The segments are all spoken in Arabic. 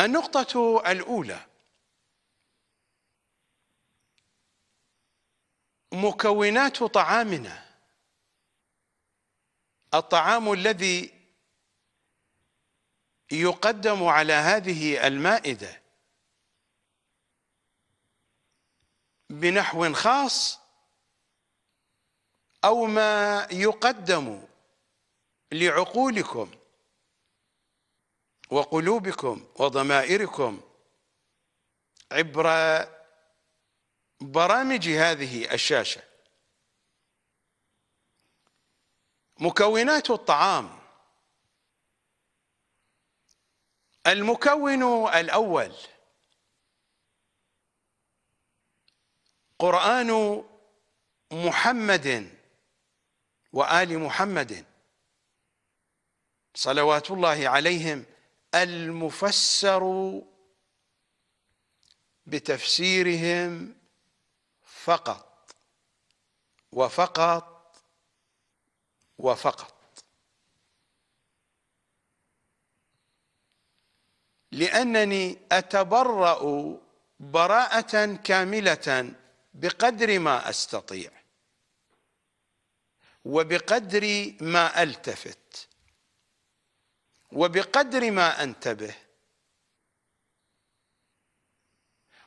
النقطة الأولى مكونات طعامنا الطعام الذي يقدم على هذه المائدة بنحو خاص أو ما يقدم لعقولكم وقلوبكم وضمائركم عبر برامج هذه الشاشه مكونات الطعام المكون الاول قران محمد وال محمد صلوات الله عليهم المفسر بتفسيرهم فقط وفقط وفقط لانني اتبرا براءه كامله بقدر ما استطيع وبقدر ما التفت وبقدر ما انتبه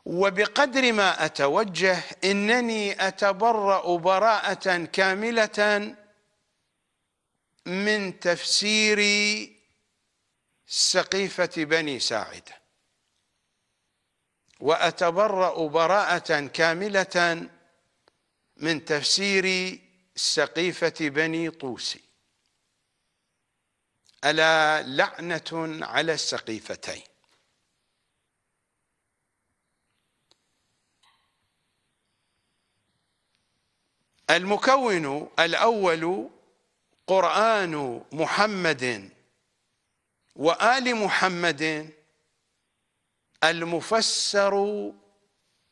وبقدر ما اتوجه انني اتبرا براءه كامله من تفسير سقيفه بني ساعده واتبرا براءه كامله من تفسير سقيفه بني طوسي ألا لعنة على السقيفتين المكون الأول قرآن محمد وآل محمد المفسر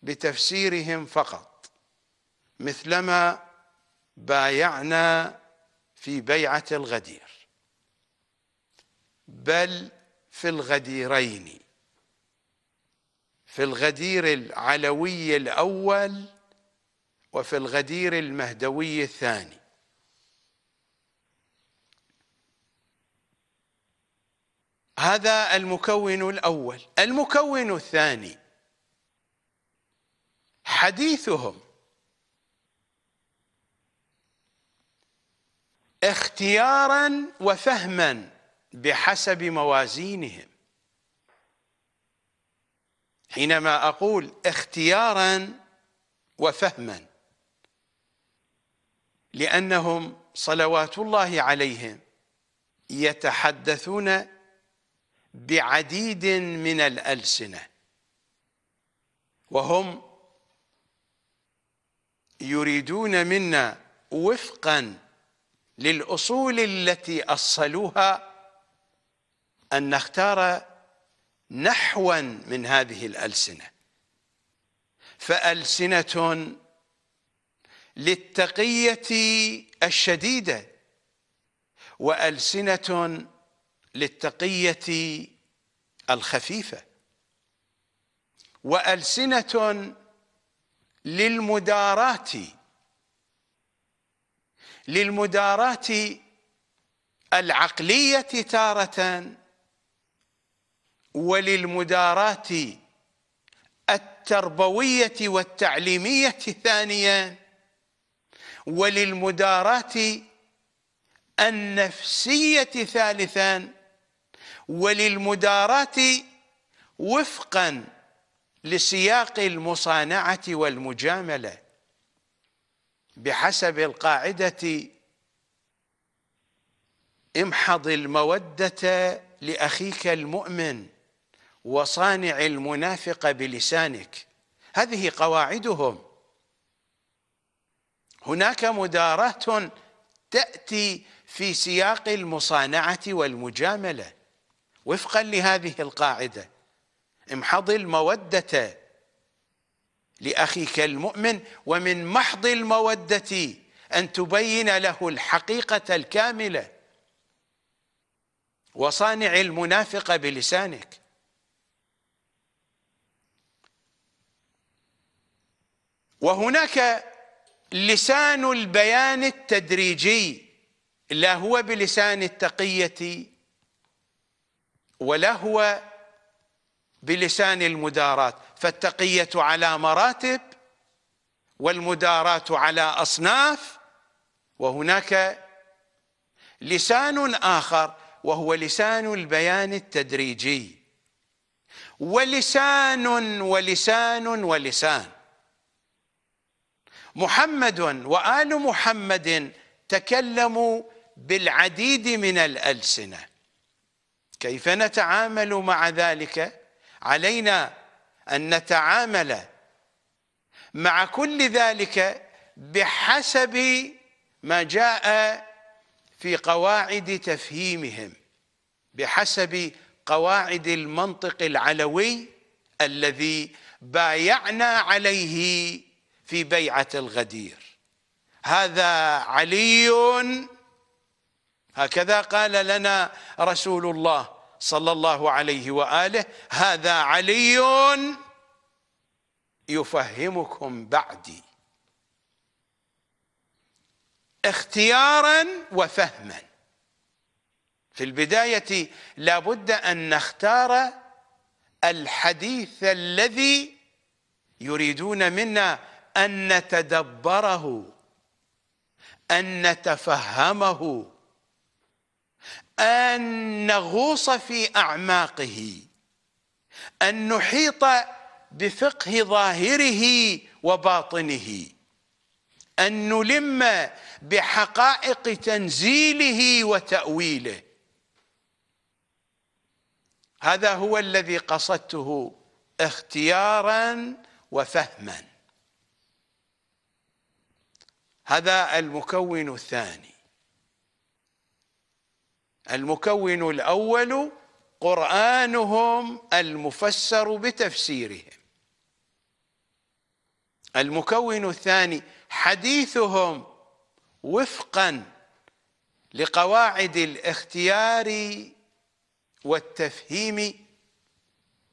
بتفسيرهم فقط مثلما بايعنا في بيعة الغدير بل في الغديرين في الغدير العلوي الأول وفي الغدير المهدوي الثاني هذا المكون الأول المكون الثاني حديثهم اختيارا وفهما بحسب موازينهم حينما أقول اختيارا وفهما لأنهم صلوات الله عليهم يتحدثون بعديد من الألسنة وهم يريدون منا وفقا للأصول التي أصلوها أن نختار نحوا من هذه الألسنة فألسنة للتقية الشديدة وألسنة للتقية الخفيفة وألسنة للمداراة للمداراة العقلية تارة وللمداراة التربويه والتعليميه ثانيا وللمداراة النفسيه ثالثا وللمداراة وفقا لسياق المصانعه والمجامله بحسب القاعده امحض الموده لاخيك المؤمن وصانع المنافق بلسانك هذه قواعدهم هناك مداراه تاتي في سياق المصانعه والمجامله وفقا لهذه القاعده امحض الموده لاخيك المؤمن ومن محض الموده ان تبين له الحقيقه الكامله وصانع المنافق بلسانك وهناك لسان البيان التدريجي لا هو بلسان التقية ولا هو بلسان المدارات فالتقية على مراتب والمدارات على أصناف وهناك لسان آخر وهو لسان البيان التدريجي ولسان ولسان ولسان محمد وآل محمد تكلموا بالعديد من الألسنة كيف نتعامل مع ذلك علينا أن نتعامل مع كل ذلك بحسب ما جاء في قواعد تفهيمهم بحسب قواعد المنطق العلوي الذي بايعنا عليه في بيعة الغدير هذا علي هكذا قال لنا رسول الله صلى الله عليه وآله هذا علي يفهمكم بعدي اختيارا وفهما في البداية لابد أن نختار الحديث الذي يريدون منا ان نتدبره ان نتفهمه ان نغوص في اعماقه ان نحيط بفقه ظاهره وباطنه ان نلم بحقائق تنزيله وتاويله هذا هو الذي قصدته اختيارا وفهما هذا المكون الثاني المكون الأول قرآنهم المفسر بتفسيرهم المكون الثاني حديثهم وفقا لقواعد الاختيار والتفهيم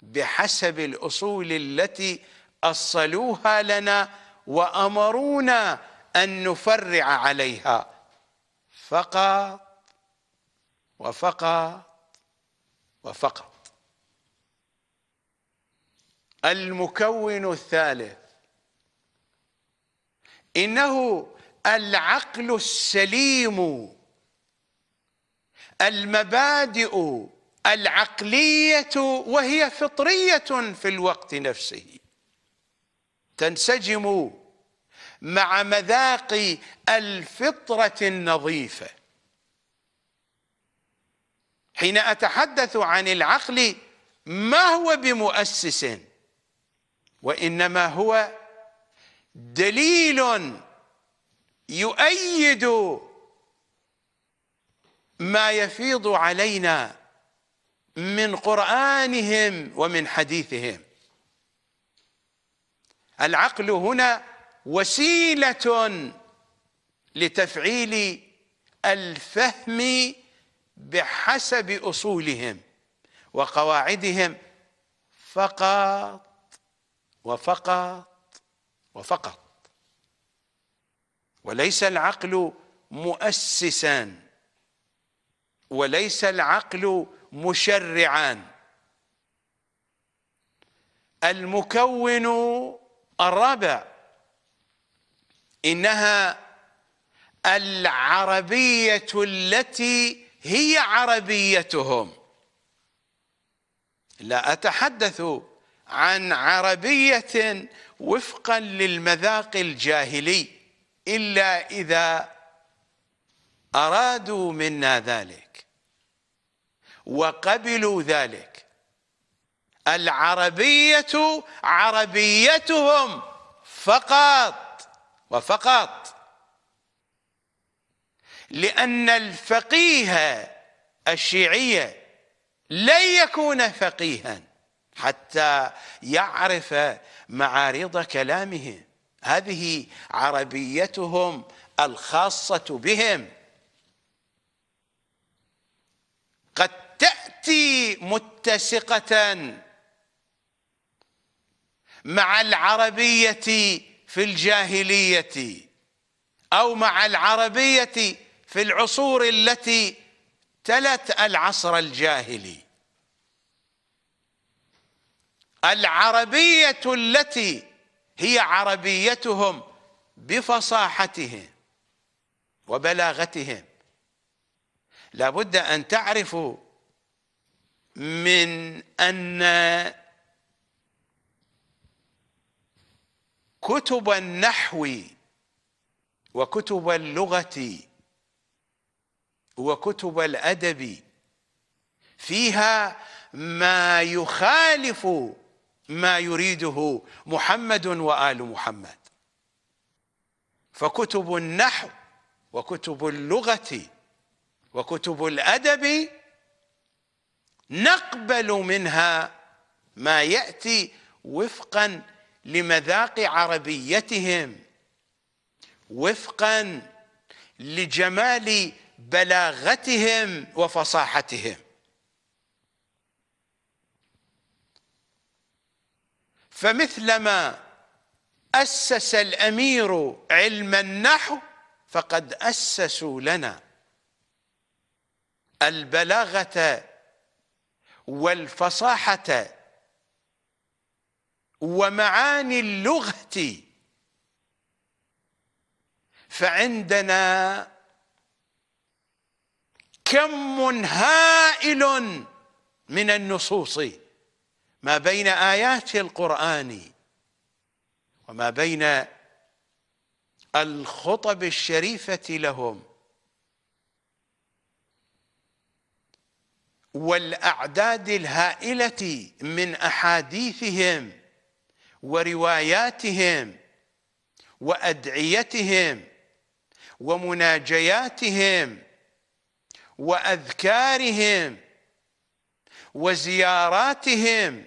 بحسب الأصول التي أصلوها لنا وأمرونا أن نفرع عليها فقط وفقط وفقط المكون الثالث إنه العقل السليم المبادئ العقلية وهي فطرية في الوقت نفسه تنسجم مع مذاق الفطرة النظيفة حين أتحدث عن العقل ما هو بمؤسس وإنما هو دليل يؤيد ما يفيض علينا من قرآنهم ومن حديثهم العقل هنا وسيله لتفعيل الفهم بحسب اصولهم وقواعدهم فقط وفقط وفقط وليس العقل مؤسسا وليس العقل مشرعا المكون الرابع إنها العربية التي هي عربيتهم لا أتحدث عن عربية وفقا للمذاق الجاهلي إلا إذا أرادوا منا ذلك وقبلوا ذلك العربية عربيتهم فقط وفقط لأن الفقيه الشيعية لن يكون فقيها حتى يعرف معارض كلامهم هذه عربيتهم الخاصة بهم قد تأتي متسقة مع العربية في الجاهلية أو مع العربية في العصور التي تلت العصر الجاهلي العربية التي هي عربيتهم بفصاحتهم وبلاغتهم لابد أن تعرفوا من أن كتب النحو وكتب اللغة وكتب الأدب فيها ما يخالف ما يريده محمد وآل محمد فكتب النحو وكتب اللغة وكتب الأدب نقبل منها ما يأتي وفقا لمذاق عربيتهم وفقا لجمال بلاغتهم وفصاحتهم فمثلما أسس الأمير علم النحو فقد أسسوا لنا البلاغة والفصاحة ومعاني اللغة فعندنا كم هائل من النصوص ما بين آيات القرآن وما بين الخطب الشريفة لهم والأعداد الهائلة من أحاديثهم ورواياتهم وادعيتهم ومناجياتهم واذكارهم وزياراتهم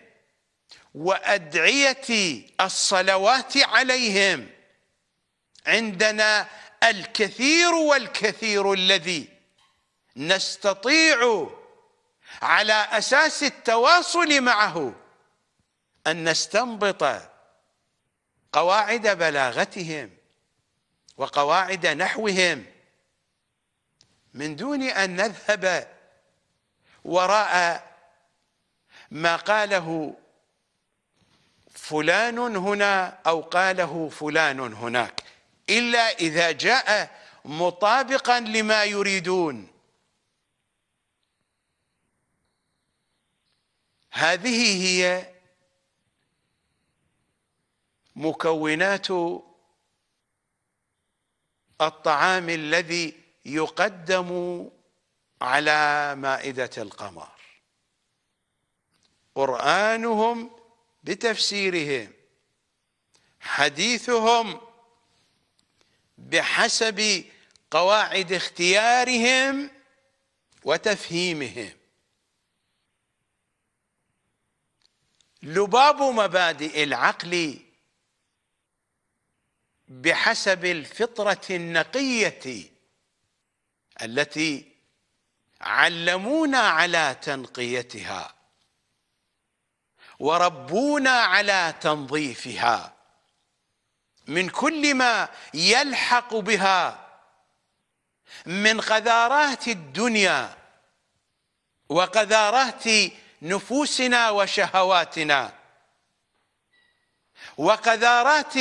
وادعيه الصلوات عليهم عندنا الكثير والكثير الذي نستطيع على اساس التواصل معه أن نستنبط قواعد بلاغتهم وقواعد نحوهم من دون أن نذهب وراء ما قاله فلان هنا أو قاله فلان هناك إلا إذا جاء مطابقا لما يريدون هذه هي مكونات الطعام الذي يقدم على مائدة القمر قرآنهم بتفسيرهم حديثهم بحسب قواعد اختيارهم وتفهيمهم لباب مبادئ العقل بحسب الفطره النقيه التي علمونا على تنقيتها وربونا على تنظيفها من كل ما يلحق بها من قذارات الدنيا وقذارات نفوسنا وشهواتنا وقذارات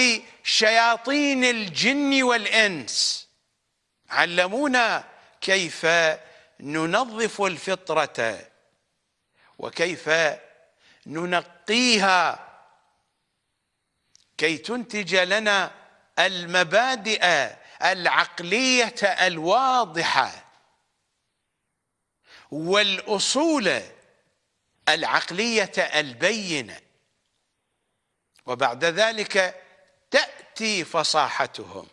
شياطين الجن والإنس علمونا كيف ننظف الفطرة وكيف ننقيها كي تنتج لنا المبادئ العقلية الواضحة والأصول العقلية البينة وبعد ذلك تأتي فصاحتهم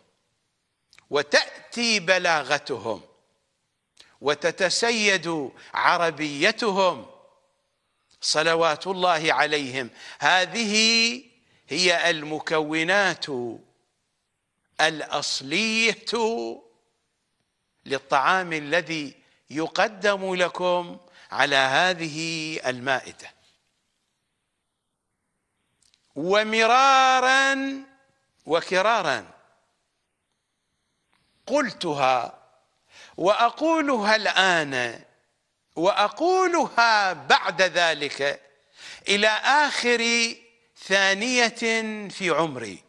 وتأتي بلاغتهم وتتسيد عربيتهم صلوات الله عليهم هذه هي المكونات الأصلية للطعام الذي يقدم لكم على هذه المائده ومرارا وكرارا قلتها واقولها الان واقولها بعد ذلك الى اخر ثانيه في عمري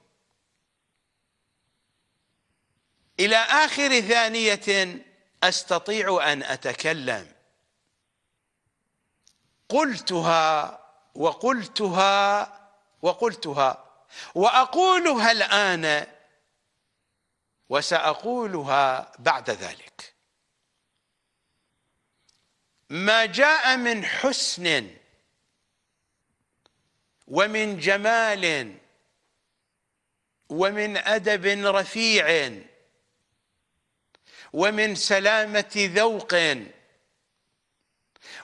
الى اخر ثانيه استطيع ان اتكلم قلتها وقلتها وقلتها وأقولها الآن وسأقولها بعد ذلك ما جاء من حسن ومن جمال ومن أدب رفيع ومن سلامة ذوق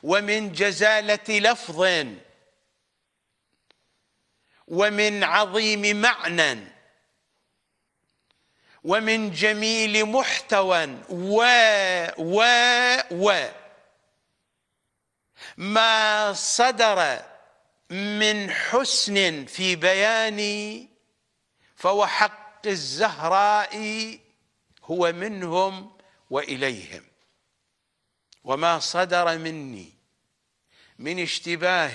ومن جزالة لفظ ومن عظيم معنى ومن جميل محتوى و و و ما صدر من حسن في بياني فهو حق الزهراء هو منهم واليهم وما صدر مني من اشتباه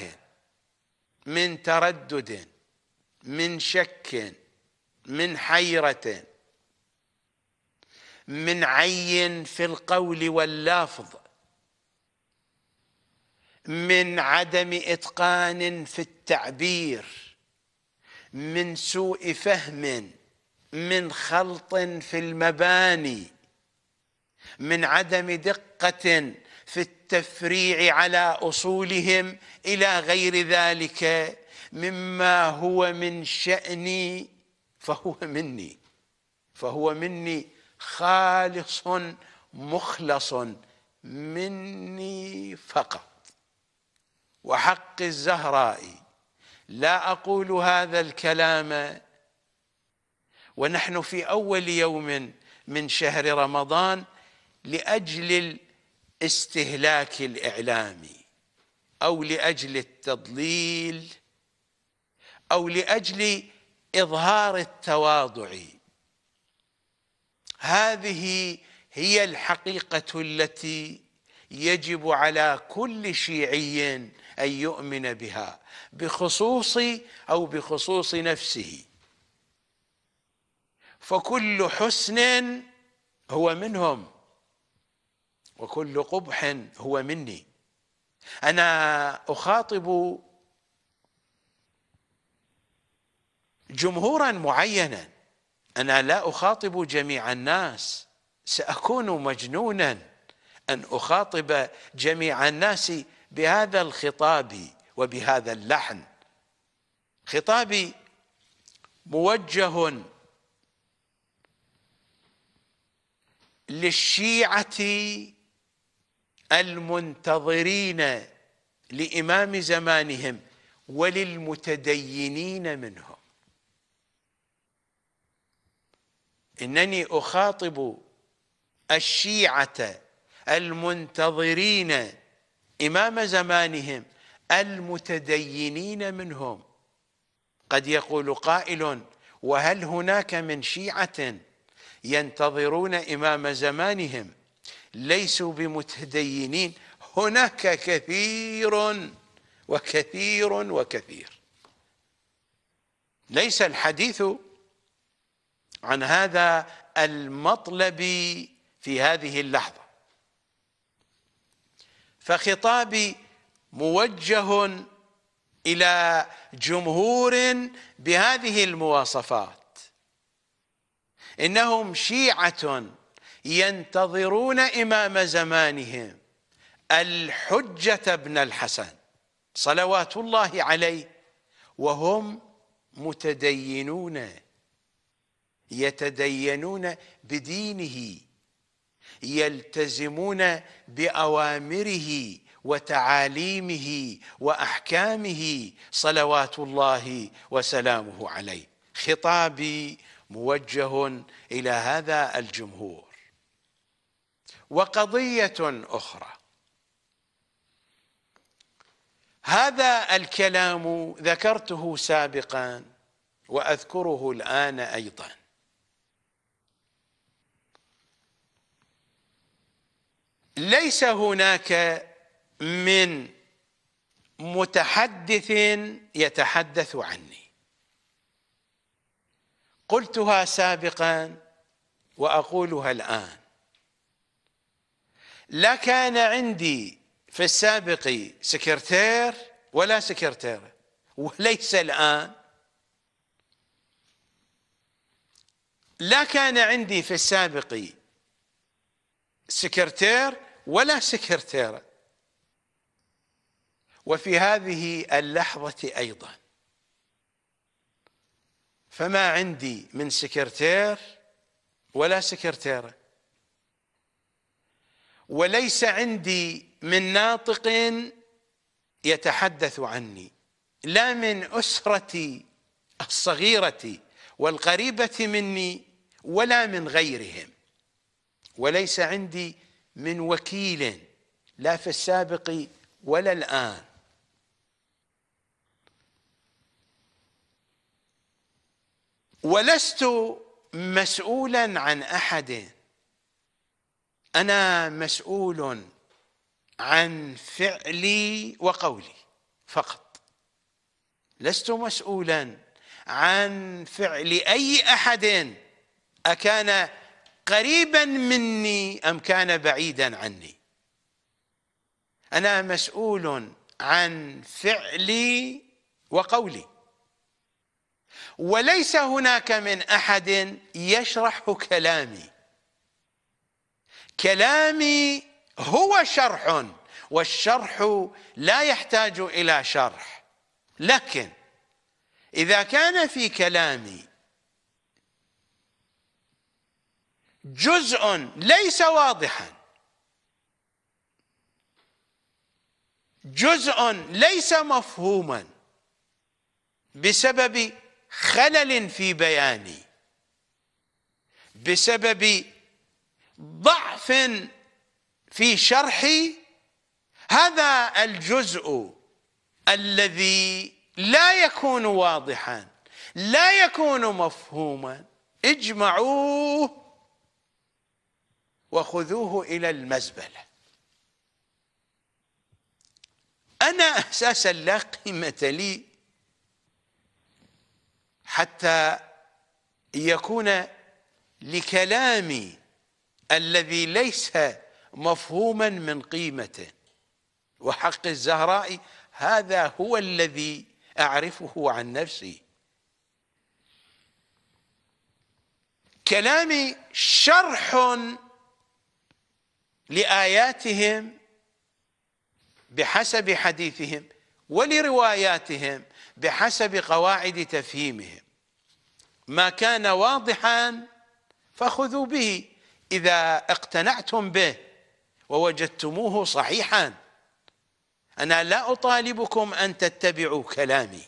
من تردد من شك من حيرة من عي في القول واللفظ من عدم إتقان في التعبير من سوء فهم من خلط في المباني من عدم دقة في التفريع على أصولهم إلى غير ذلك مما هو من شأني فهو مني فهو مني خالص مخلص مني فقط وحق الزهراء لا أقول هذا الكلام ونحن في أول يوم من شهر رمضان لأجل الاستهلاك الإعلامي أو لأجل التضليل او لاجل اظهار التواضع هذه هي الحقيقه التي يجب على كل شيعي ان يؤمن بها بخصوص او بخصوص نفسه فكل حسن هو منهم وكل قبح هو مني انا اخاطب جمهورا معينا أنا لا أخاطب جميع الناس سأكون مجنونا أن أخاطب جميع الناس بهذا الخطاب وبهذا اللحن خطابي موجه للشيعة المنتظرين لإمام زمانهم وللمتدينين منهم انني اخاطب الشيعه المنتظرين امام زمانهم المتدينين منهم قد يقول قائل وهل هناك من شيعه ينتظرون امام زمانهم ليسوا بمتدينين هناك كثير وكثير وكثير ليس الحديث عن هذا المطلب في هذه اللحظة فخطابي موجه إلى جمهور بهذه المواصفات إنهم شيعة ينتظرون إمام زمانهم الحجة بن الحسن صلوات الله عليه وهم متدينون يتدينون بدينه يلتزمون باوامره وتعاليمه واحكامه صلوات الله وسلامه عليه خطابي موجه الى هذا الجمهور وقضيه اخرى هذا الكلام ذكرته سابقا واذكره الان ايضا ليس هناك من متحدث يتحدث عني قلتها سابقا واقولها الان لا كان عندي في السابق سكرتير ولا سكرتيره وليس الان لا كان عندي في السابق سكرتير ولا سكرتيرة وفي هذه اللحظة أيضا فما عندي من سكرتير ولا سكرتيرة وليس عندي من ناطق يتحدث عني لا من أسرتي الصغيرة والقريبة مني ولا من غيرهم وليس عندي من وكيل لا في السابق ولا الآن ولست مسؤولا عن أحد أنا مسؤول عن فعلي وقولي فقط لست مسؤولا عن فعل أي أحد أكان قريبا مني أم كان بعيدا عني أنا مسؤول عن فعلي وقولي وليس هناك من أحد يشرح كلامي كلامي هو شرح والشرح لا يحتاج إلى شرح لكن إذا كان في كلامي جزء ليس واضحا جزء ليس مفهوما بسبب خلل في بياني بسبب ضعف في شرحي هذا الجزء الذي لا يكون واضحا لا يكون مفهوما اجمعوه وخذوه إلى المزبلة أنا أساسا لا قيمة لي حتى يكون لكلامي الذي ليس مفهوما من قيمته وحق الزهراء هذا هو الذي أعرفه عن نفسي كلامي شرح لآياتهم بحسب حديثهم ولرواياتهم بحسب قواعد تفهيمهم ما كان واضحا فخذوا به إذا اقتنعتم به ووجدتموه صحيحا أنا لا أطالبكم أن تتبعوا كلامي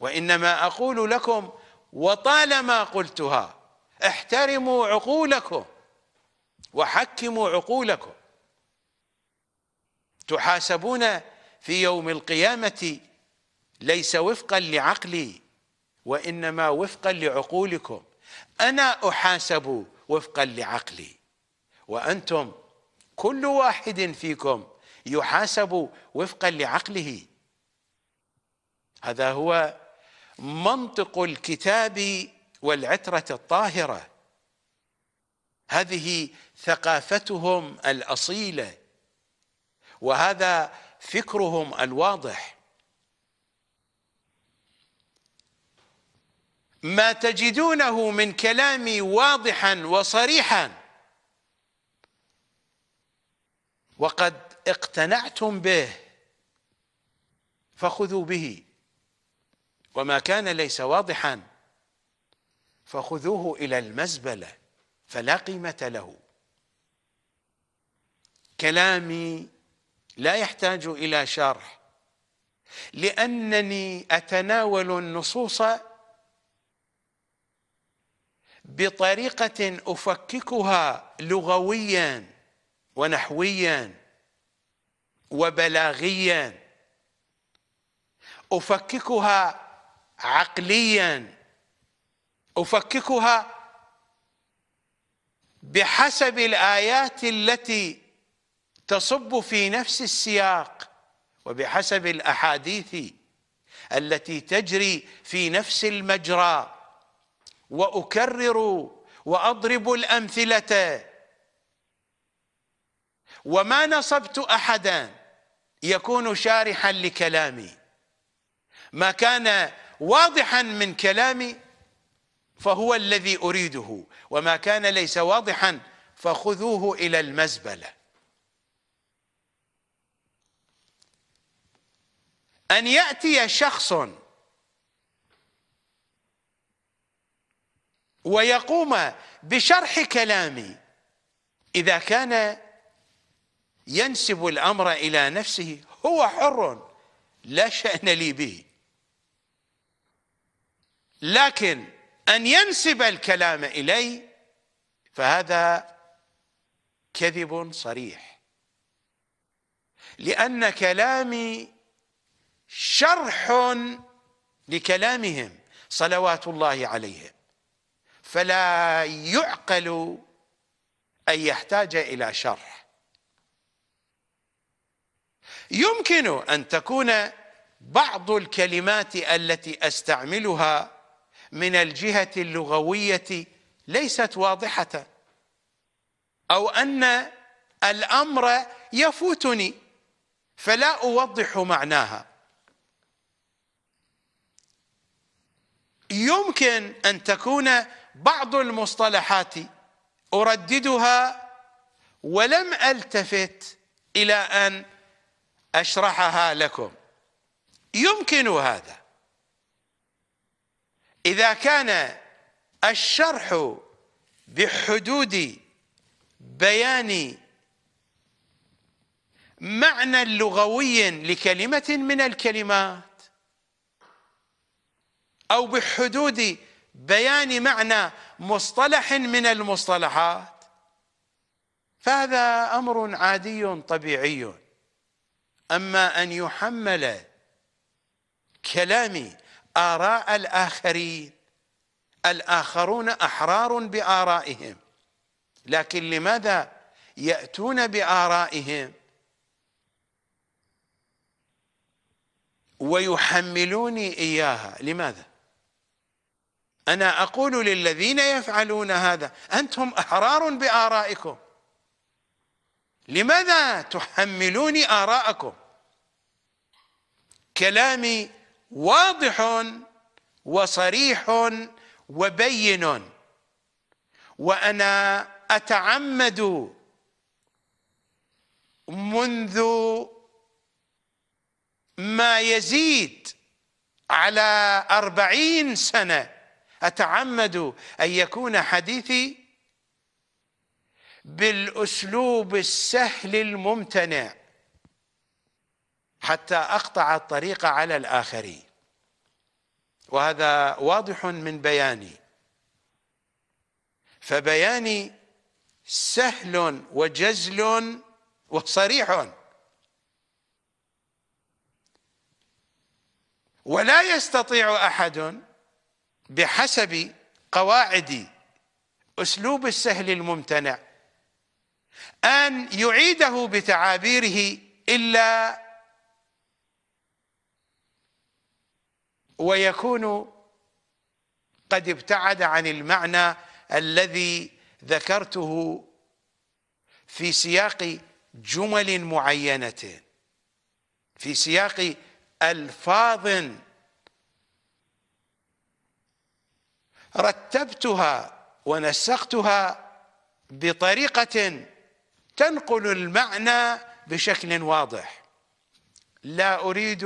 وإنما أقول لكم وطالما قلتها احترموا عقولكم وحكموا عقولكم تحاسبون في يوم القيامة ليس وفقا لعقلي وإنما وفقا لعقولكم أنا أحاسب وفقا لعقلي وأنتم كل واحد فيكم يحاسب وفقا لعقله هذا هو منطق الكتاب والعترة الطاهرة هذه ثقافتهم الاصيله وهذا فكرهم الواضح ما تجدونه من كلامي واضحا وصريحا وقد اقتنعتم به فخذوا به وما كان ليس واضحا فخذوه الى المزبله فلا قيمة له كلامي لا يحتاج إلى شرح لأنني أتناول النصوص بطريقة أفككها لغويا ونحويا وبلاغيا أفككها عقليا أفككها بحسب الايات التي تصب في نفس السياق وبحسب الاحاديث التي تجري في نفس المجرى واكرر واضرب الامثله وما نصبت احدا يكون شارحا لكلامي ما كان واضحا من كلامي فهو الذي أريده وما كان ليس واضحا فخذوه إلى المزبلة أن يأتي شخص ويقوم بشرح كلامي إذا كان ينسب الأمر إلى نفسه هو حر لا شأن لي به لكن أن ينسب الكلام الي فهذا كذب صريح لأن كلامي شرح لكلامهم صلوات الله عليهم فلا يعقل أن يحتاج إلى شرح يمكن أن تكون بعض الكلمات التي أستعملها من الجهة اللغوية ليست واضحة أو أن الأمر يفوتني فلا أوضح معناها يمكن أن تكون بعض المصطلحات أرددها ولم ألتفت إلى أن أشرحها لكم يمكن هذا إذا كان الشرح بحدود بيان معنى لغوي لكلمة من الكلمات أو بحدود بيان معنى مصطلح من المصطلحات فهذا أمر عادي طبيعي أما أن يحمل كلامي آراء الآخرين الآخرون أحرار بآرائهم لكن لماذا يأتون بآرائهم ويحملوني إياها لماذا أنا أقول للذين يفعلون هذا أنتم أحرار بآرائكم لماذا تحملوني آراءكم كلامي واضح وصريح وبين وانا اتعمد منذ ما يزيد على أربعين سنة أتعمد أن يكون حديثي بالأسلوب السهل الممتنع حتى أقطع الطريق على الآخرين وهذا واضح من بياني فبياني سهل وجزل وصريح ولا يستطيع أحد بحسب قواعد أسلوب السهل الممتنع أن يعيده بتعابيره إلا ويكون قد ابتعد عن المعنى الذي ذكرته في سياق جمل معينة في سياق ألفاظ رتبتها ونسقتها بطريقة تنقل المعنى بشكل واضح لا أريد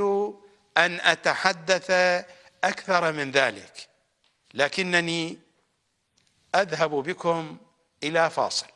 أن أتحدث أكثر من ذلك لكنني أذهب بكم إلى فاصل